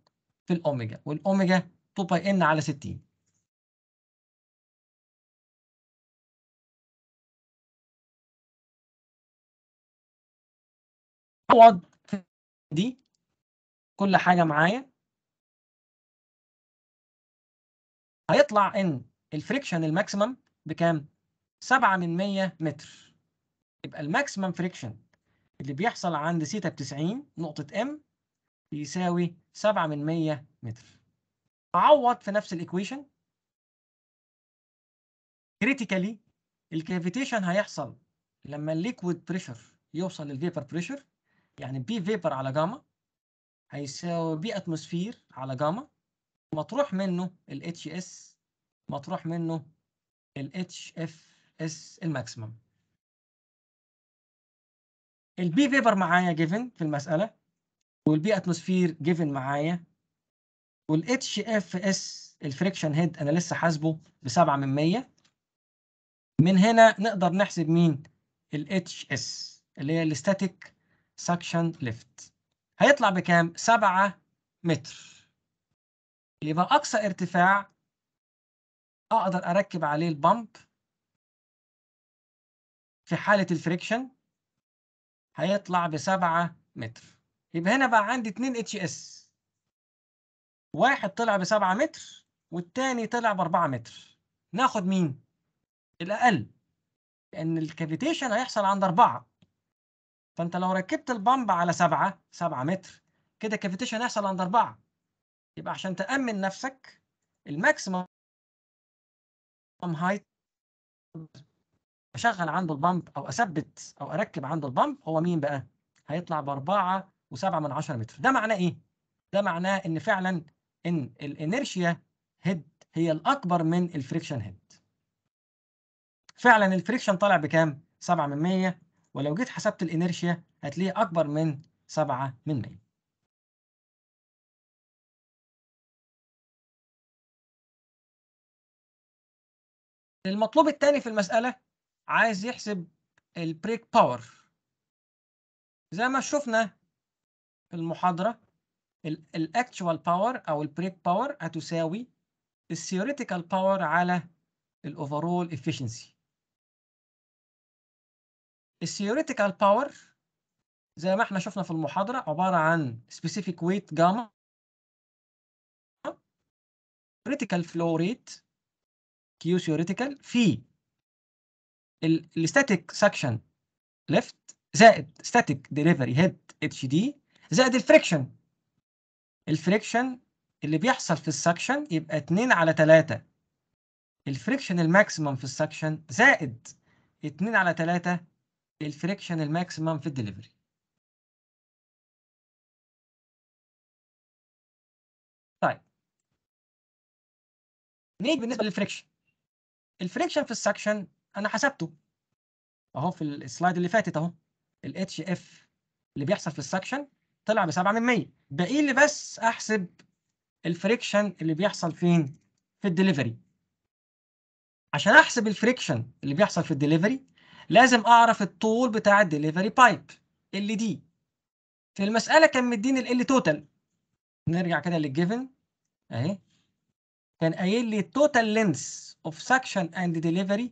في الاوميجا والاوميجا 2 باي ان على 60 عوض دي كل حاجه معايا هيطلع ان الفريكشن الماكسيمم بكام 7 من 100 متر يبقى الماكسيمم فريكشن اللي بيحصل عند سيتا ب 90 نقطة M بيساوي 7 من 100 متر. أعوض في نفس الإيكويشن كريتيكالي الكافيتيشن هيحصل لما الليكويد بريشر يوصل للفيبر بريشر يعني بي فيبر على جاما هيساوي بي اتموسفير على جاما مطروح منه الاتش اس مطروح منه الاتش اف اس الماكسيمم البي فيبر معايا جيفن في المساله والبي اتموسفير جيفن معايا والاتش اف اس الفريكشن هيد انا لسه حاسبه ب 7 من 100 من هنا نقدر نحسب مين الاتش اس اللي هي الاستاتيك ساكشن ليفت هيطلع بكام 7 متر يبقى اقصى ارتفاع اقدر اركب عليه البامب في حاله الفريكشن هيطلع بسبعة متر يبقى هنا بقى عندي اتنين اتش اس واحد طلع بسبعة متر والتاني طلع بأربعة متر ناخد مين؟ الأقل لأن الكافيتيشن هيحصل عند أربعة فأنت لو ركبت البامب على سبعة سبعة متر كده الكافيتيشن هيحصل عند أربعة يبقى عشان تأمن نفسك الماكسيمم هايت اشغل عنده البامب او اثبت او اركب عنده البامب هو مين بقى؟ هيطلع ب 4.7 من 10 متر ده معناه ايه؟ ده معناه ان فعلا ان الانيرشيا هيد هي الاكبر من الفريكشن هيد فعلا الفريكشن طالع بكام 7 من 100 ولو جيت حسبت الانيرشيا هتلاقيه اكبر من 7 من 100 المطلوب الثاني في المسألة عايز يحسب البريك باور زي ما شفنا في المحاضرة الاكتوال باور او البريك باور هتساوي الثيوريتيكال باور على الاوفرول افشنسي الثيوريتيكال باور زي ما احنا شفنا في المحاضرة عبارة عن سبيسيفيك ويت جاما theoretical فلو ريت كيو ثيوريتيكال في الستاتيك سكشن ليفت زائد ستاتيك ديليفري هيد اتش دي زائد الفريكشن الفريكشن اللي بيحصل في السكشن يبقى 2 على 3 الفريكشن الماكسيمم في السكشن زائد 2 على 3 الفريكشن الماكسيمم في الدليفري طيب نيجي بالنسبه للفريكشن الفريكشن في السكشن انا حسبته اهو في السلايد اللي فاتت اهو الاتش اف اللي بيحصل في السكشن طلع ب 7 من 100 باقي لي بس احسب الفريكشن اللي بيحصل فين في الدليفري عشان احسب الفريكشن اللي بيحصل في الدليفري لازم اعرف الطول بتاع الدليفري بايب ال دي في المساله كان مديني ال توتال نرجع كده للجيفن اهي كان قايل لي total لينث of section and delivery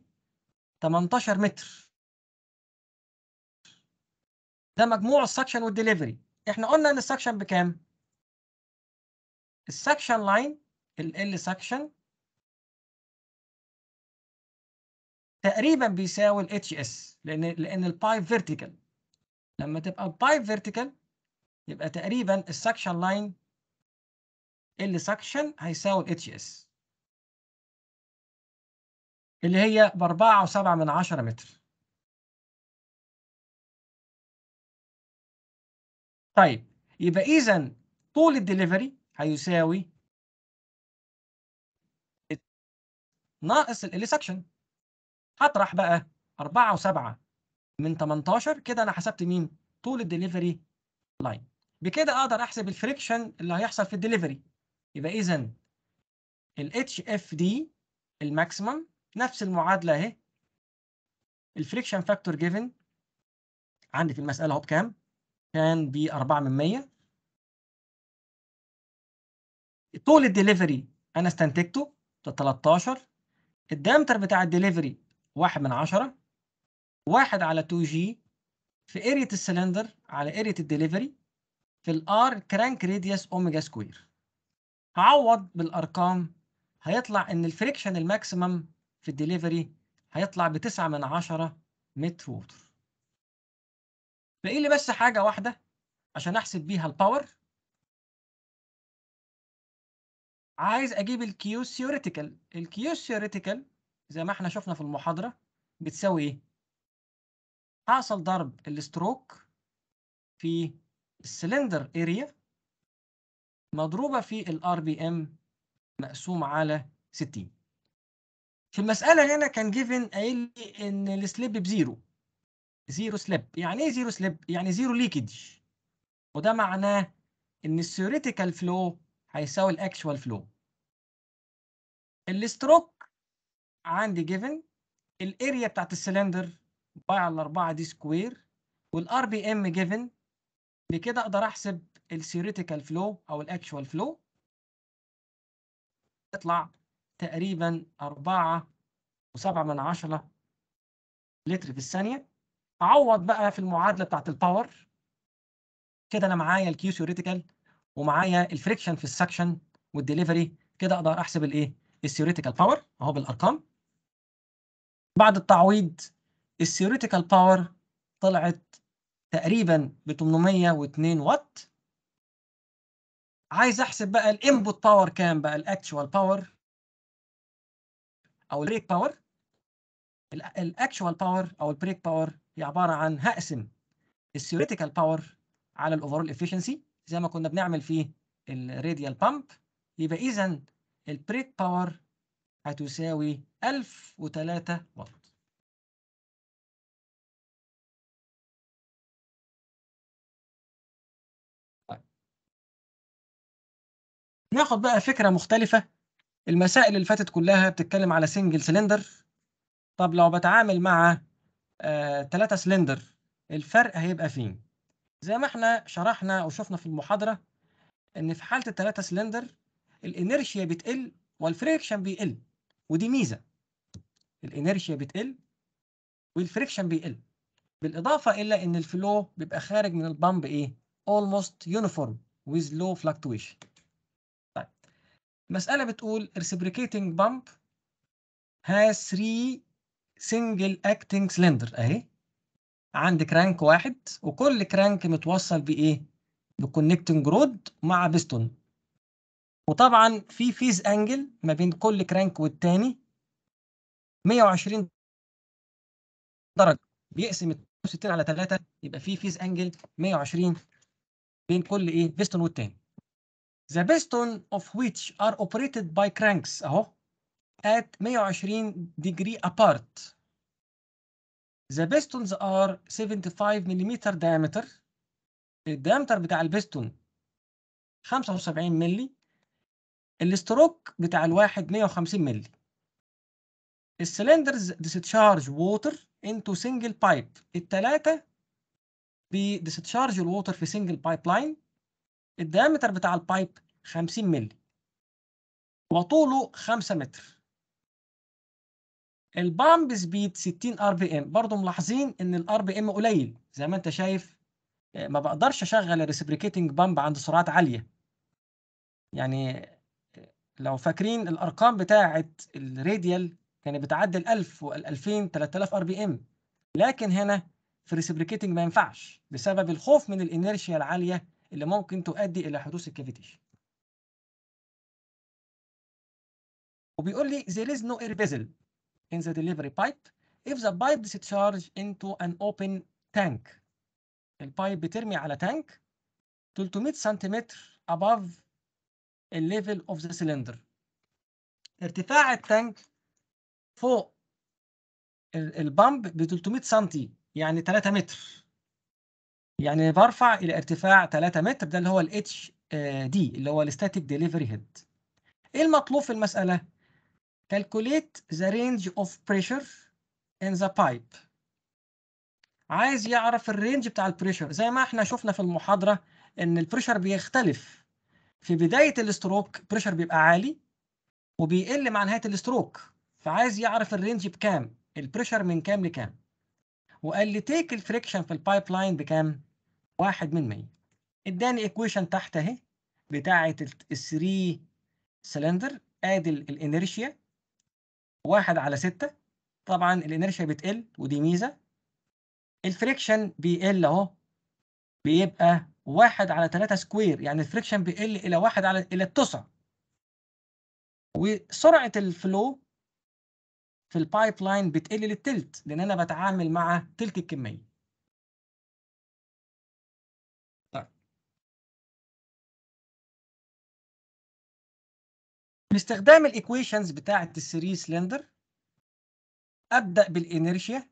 18 متر ده مجموع السكشن والدليفري احنا قلنا ان السكشن بكام السكشن لاين ال ال سكشن تقريبا بيساوي ال اتش اس لان لان البايب فيرتيكال لما تبقى البايب فيرتيكال يبقى تقريبا السكشن لاين ال سكشن هيساوي ال اتش اس اللي هي بأربعة وسبعة من عشرة متر طيب يبقى إذا طول الدليفري هيساوي ناقص الالي سكشن هطرح بقى أربعة وسبعة من 18 كده انا حسبت مين طول الدليفري لاين بكده اقدر احسب الفريكشن اللي هيحصل في الدليفري يبقى اذا ال HFD الماكسيمم نفس المعادله اهي الفريكشن فاكتور جيفن عندي في المساله اهو بكام؟ كان ب 4 من 100 طول الدليفري انا استنتجته 13 الدامتر بتاع الدليفري 1 من 10 1 على 2 جي في اريا السلندر على اريا الدليفري في الار كرانك راديوس اوميجا سكوير هعوض بالارقام هيطلع ان الفريكشن الماكسيمم في الدليفري هيطلع بتسعة من عشرة متر ووتر باقي لي بس حاجة واحدة عشان أحسب بيها الباور عايز أجيب الكيو ثيوريتيكال الكيو ثيوريتيكال زي ما احنا شفنا في المحاضرة بتساوي إيه؟ حاصل ضرب الستروك في السلندر اريا مضروبة في الار بي ام مقسوم على 60 في المسألة هنا كان جيفن قايل لي إن السليب بزيرو زيرو سليب يعني إيه زيرو سليب؟ يعني زيرو ليكج وده معناه إن الثيوريتيكال فلو هيساوي الأكشوال فلو الستروك عندي جيفن الاريا بتاعت السلندر باي على 4 دي سكوير والار بي ام جيفن بكده اقدر احسب الثيوريتيكال فلو او الاكشوال فلو يطلع تقريبا أربعة وسبعة من عشرة لتر في الثانية أعوض بقى في المعادلة بتاعت الباور كده أنا معايا الكيو ثيوريتيكال ومعايا الفريكشن في السكشن والدليفري كده أقدر أحسب الإيه؟ الثيوريتيكال باور أهو بالأرقام بعد التعويض الثيوريتيكال باور طلعت تقريبا ب 802 وات عايز احسب بقى الانبوت باور كام بقى الاكتشوال باور او البريك باور الاكشوال باور او البريك باور هي عباره عن هقسم الثيوريتيكال باور على الاوفرول افشنسي زي ما كنا بنعمل في الراديال بامب يبقى اذا البريك باور هتساوي 1003 واط طيب. ناخد بقى فكرة مختلفة المسائل اللي فاتت كلها بتتكلم على سنجل سلندر طب لو بتعامل مع ثلاثة آه، سلندر الفرق هيبقى فين زي ما احنا شرحنا او في المحاضره ان في حاله الثلاثه سلندر الانرشيا بتقل والفريكشن بيقل ودي ميزه الانرشيا بتقل والفريكشن بيقل بالاضافه الى ان الفلو بيبقى خارج من البامب ايه almost uniform with low fluctuation مسألة بتقول reciprocating pump has three single acting cylinder اهي عند كرانك واحد وكل كرانك متوصل بايه بكونكتنج رود مع بيستون وطبعا في فيز انجل ما بين كل كرانك والتاني 120 درجه بيقسم 60 على 3 يبقى في فيز انجل 120 بين كل ايه بيستون والتاني the piston of which are operated by cranks اهو at 120 degree apart. The pistons are 75 mm diameter. الديامتر بتاع البستون 75 مللي. الاستروك بتاع الواحد 150 مللي. السلندرز ديستشارج ووتر انتو سنجل بايب التلاتة بديستشارج الووتر في سنجل بايب لاين الديامتر بتاع البايب 50 مللي وطوله 5 متر البامب سبيد 60 ار بي ام برضه ملاحظين ان الار بي ام قليل زي ما انت شايف آه، ما بقدرش اشغل الريسبريكيتنج بامب عند سرعات عاليه يعني آه، لو فاكرين الارقام بتاعه الراديال كانت بتعدي ال 1000 وال 2000 3000 ار بي ام لكن هنا في الريسبريكيتنج ما ينفعش بسبب الخوف من الانيرشيا العاليه اللي ممكن تؤدي إلى حدوث الكافيتيشن وبيقول لي there is no air vessel in the delivery pipe if the pipe discharge into an open tank البايب بترمي على تانك 300 سنتيمتر above الليفل اوف ذا سلندر ارتفاع التانك فوق البامب ب 300 سنتي يعني 3 متر يعني برفع الى ارتفاع 3 متر ده اللي هو الاتش HD اللي هو الستاتيك ديليفري هيد ايه المطلوب في المساله calculate the range of pressure in the pipe عايز يعرف الرينج بتاع البريشر زي ما احنا شفنا في المحاضره ان البريشر بيختلف في بدايه الاستروك بريشر بيبقى عالي وبيقل مع نهايه الاستروك فعايز يعرف الرينج بكام البريشر من كام لكام وقال لي تيك الفريكشن في البايب لاين بكام واحد من مية اداني ايكويشن تحت اهي بتاعه ال 3 سلندر ادي الانرشيا واحد على ستة طبعا الانرشيا بتقل ودي ميزه الفريكشن بيقل اهو بيبقى واحد على تلاتة سكوير يعني الفريكشن بيقل الى واحد على الى التسعة وسرعه الفلو في البايب لاين بتقل للتلت لان انا بتعامل مع تلت الكميه باستخدام الايكويشنز بتاعه السيري سلندر ابدا بالانرشيا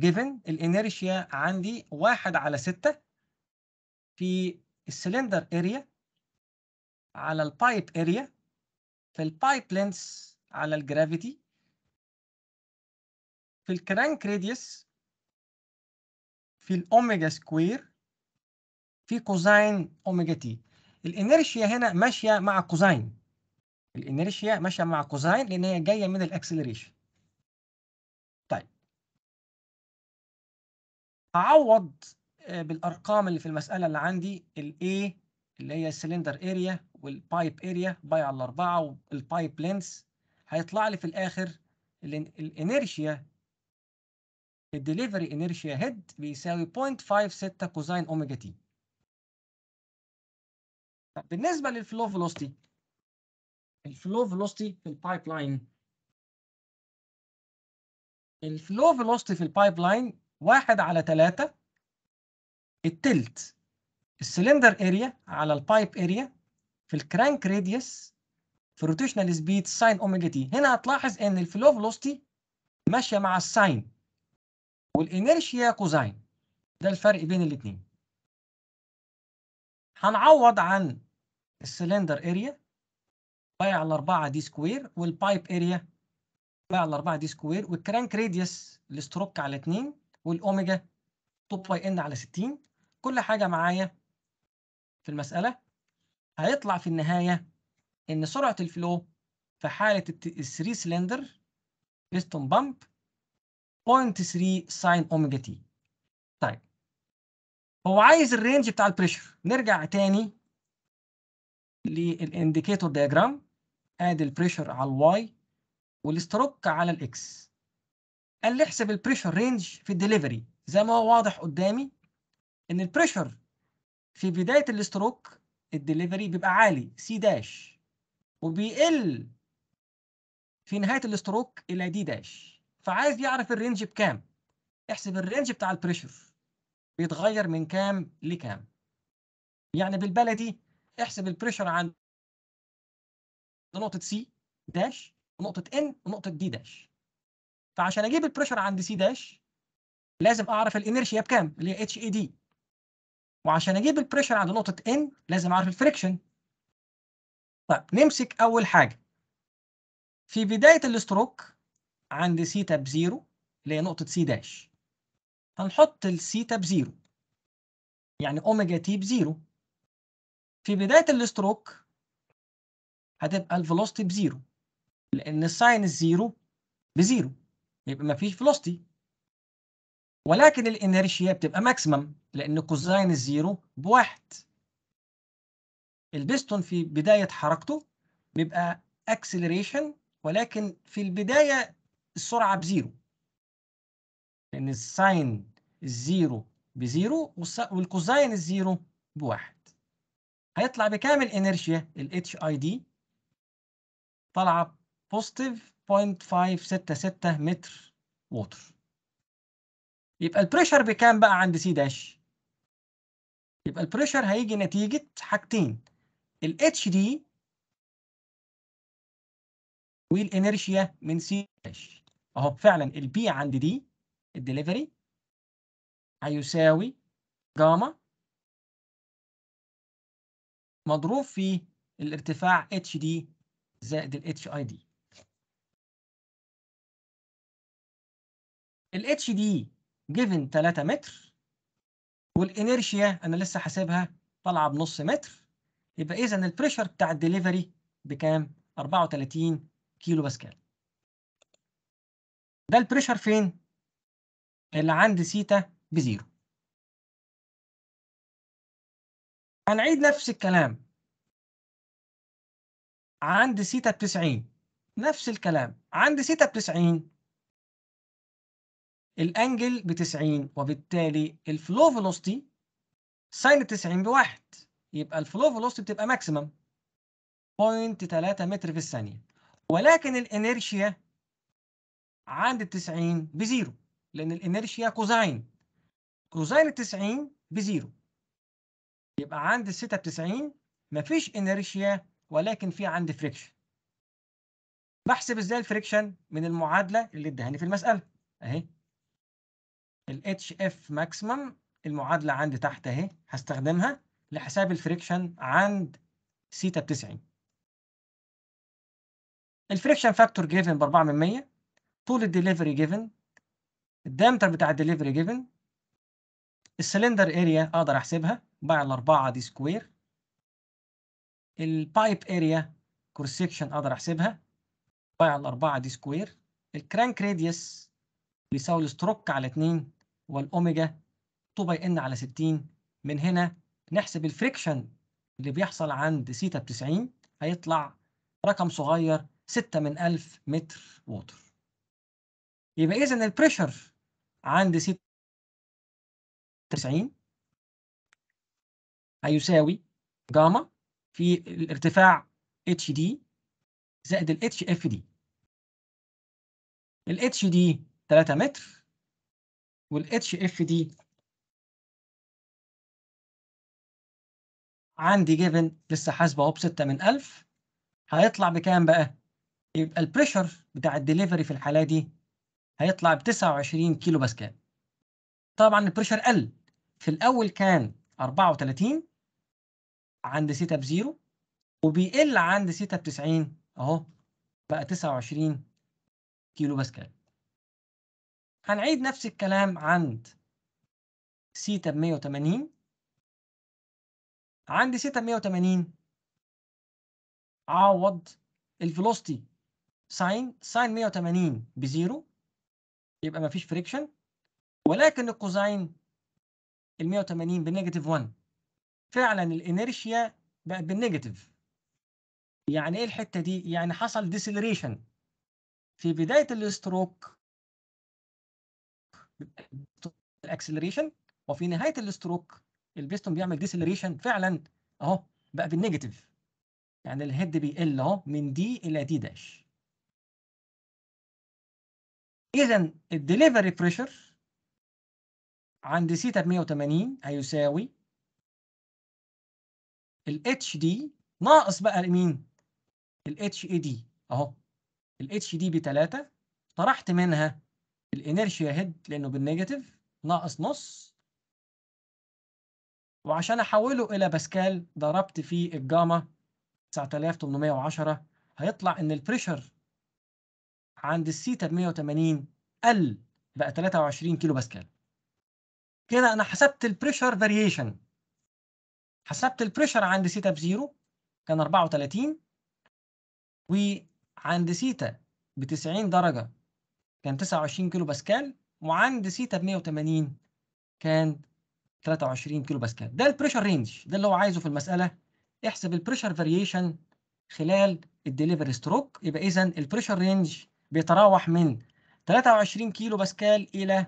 جيفن الانرشيا عندي واحد على ستة في السلندر اريا على البايب اريا في البايب لينس على الجرافيتي في الكرانك راديوس في الاوميجا سكوير في كوزين اوميجا تي الانرشيا هنا ماشيه مع كوزين الانيرشيا ماشيه مع كوزاين لان هي جايه من الاكسلريشن طيب اعوض آه، بالارقام اللي في المساله اللي عندي الاي اللي هي السلندر اريا والبايب اريا باي على 4 والبايب لينس هيطلع لي في الاخر الانيرشيا الدليفري انيرشيا هيد بيساوي 0.56 كوزاين اوميجا تي طب بالنسبه للفلو فيلوسيتي الفلو فيلوستي في البايب لاين الفلو فيلوستي في البايب لاين واحد على ثلاثة التلت السلندر اريا على البايب اريا في الكرانك راديوس في الروتيشنال سبيد ساين اوميجا تي هنا هتلاحظ ان الفلو فيلوستي ماشيه مع الساين والانيرشيا كوزاين ده الفرق بين الاثنين هنعوض عن السلندر اريا باي على 4 دي سكوير والبايب اريا باي على 4 دي سكوير والكرانك راديوس الاستروك على 2 والاوميجا 2 باي ان على 60 كل حاجه معايا في المساله هيطلع في النهايه ان سرعه الفلو في حاله الثري سلندر بيستون بامب 0.3 ساين اوميجا تي طيب هو عايز الرينج بتاع البريشر نرجع تاني للانديكيتور دياجرام ادي البريشر على الواي والاستروك على الاكس قال لي احسب البريشر رينج في الدليفري زي ما هو واضح قدامي ان البريشر في بدايه الاستروك الدليفري بيبقى عالي سي داش وبيقل في نهايه الاستروك الى دي داش فعايز يعرف الرينج بكام احسب الرينج بتاع البريشر بيتغير من كام لكام يعني بالبلدي احسب البريشر عند لنقطه سي داش ونقطه ان ونقطه دي داش فعشان اجيب البريشر عند سي داش لازم اعرف الانرشيا بكام اللي هي اتش اي دي وعشان اجيب البريشر عند نقطه ان لازم اعرف الفريكشن طيب نمسك اول حاجه في بدايه الاستروك عند سي تاب زيرو اللي هي نقطه سي داش هنحط السي تاب زيرو يعني اوميجا تي بزيرو في بدايه الاستروك هتبقى الفيلوسيتي بزيرو لان الساين الزيرو بزيرو يبقى ما فيش فيلوسيتي ولكن الانيرشيا بتبقى ماكسيمم لان كوزاين الزيرو بواحد البستون في بدايه حركته بيبقى اكسلريشن ولكن في البدايه السرعه بزيرو لان الساين الزيرو بزيرو والكوزاين الزيرو بواحد هيطلع بكامل انيرشيا الاتش اي دي طالعه بوزيتيف 0.566 متر ووتر يبقى البريشر بكام بقى عند سي داش يبقى البريشر هيجي نتيجه حاجتين الاتش دي والانرشيا من سي داش اهو فعلا البي عند دي الدليفري هيساوي جاما مضروب في الارتفاع اتش دي زائد الاتش اي دي الاتش دي جيفن 3 متر والانيرشيا انا لسه حاسبها طالعه بنص متر يبقى اذا البريشر بتاع الدليفري بكام 34 كيلو باسكال ده البريشر فين اللي عند سيتا بزيرو هنعيد نفس الكلام عند سيتا ب 90 نفس الكلام عند سيتا ب 90 الانجل ب 90 وبالتالي الفلو فيلوستي ساين 90 بواحد يبقى الفلو فيلوستي بتبقى ماكسيمم 0.3 متر في الثانية ولكن الانيرشيا عند ال 90 بزيرو لأن الانيرشيا كوزاين كوزاين ال 90 بزيرو يبقى عند الثيتا ب مفيش انيرشيا ولكن في عندي فريكشن بحسب ازاي الفريكشن من المعادله اللي ادهاني في المساله اهي ال اتش اف ماكسيمم المعادله عندي تحت اهي هستخدمها لحساب الفريكشن عند سيتا ب 90 الفريكشن فاكتور جيفن ب 4 من 100 طول الدليفري جيفن الدامتر بتاع الدليفري جيفن السلندر اريا اقدر احسبها باع الاربعه دي سكوير البايب اريا كروس سكشن اقدر احسبها باي على 4 دي سكوير الكرانك راديوس بيساوي الستروك على 2 والاوميجا 2 باي ان على 60 من هنا نحسب الفريكشن اللي بيحصل عند سيتا ب 90 هيطلع رقم صغير 6 من 1000 متر ووتر يبقى اذا البريشر عند سيتا 90 هيساوي جاما في الارتفاع اتش دي زائد الاتش اف دي الاتش دي 3 متر والاتش اف دي عندي جيفن لسه حاسبه اهو ب 1000 هيطلع بكام بقى؟ يبقى البريشر بتاع الدليفري في الحاله دي هيطلع ب 29 كيلو باسكال طبعا البريشر قل في الاول كان 34 عند ثيتا بزيرو وبيقل عند ثيتا بتسعين اهو بقى 29 كيلو باسكال هنعيد نفس الكلام عند ثيتا ب 180 عند ثيتا ب 180 عوض الفيلوستي ساين ساين 180 بزيرو يبقى مفيش فريكشن ولكن الكوزاين ال 180 بنيجاتيف 1 فعلا الانرشيا بقت بالنيجاتيف يعني ايه الحته دي يعني حصل ديسلريشن في بدايه الستروك الاكسلريشن وفي نهايه الستروك البيستون بيعمل ديسلريشن فعلا اهو بقى بالنيجاتيف يعني الهيد بيقل اهو من دي الى دي داش اذا الدليفري بريشر عند سيتا ب 180 هيساوي ال HD ناقص بقى مين؟ ال HAD أهو ال HD 3 طرحت منها الإنرشيا هيد لأنه بالنيجاتيف ناقص نص وعشان أحوله إلى باسكال ضربت فيه الجاما 9810 هيطلع إن البريشر عند الثيتا ب 180 قل بقى 23 كيلو باسكال كده أنا حسبت البريشر فاريشن حسبت البريشر عند سيتا بزيرو كان 34 وعند سيتا ب 90 درجة كان 29 كيلو باسكال وعند سيتا ب 180 كان 23 كيلو باسكال ده البريشر رينج ده اللي هو عايزه في المسألة احسب البريشر فاريشن خلال الدليفري ستروك يبقى إذا البريشر رينج بيتراوح من 23 كيلو باسكال إلى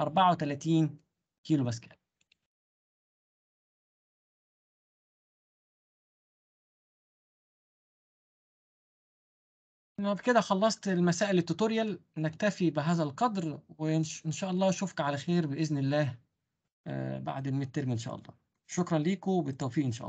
34 كيلو باسكال بكده خلصت المسائل التوتوريال نكتفي بهذا القدر وإن شاء الله أشوفك على خير بإذن الله آه، بعد الميد ترم إن شاء الله شكرا ليكم وبالتوفيق إن شاء الله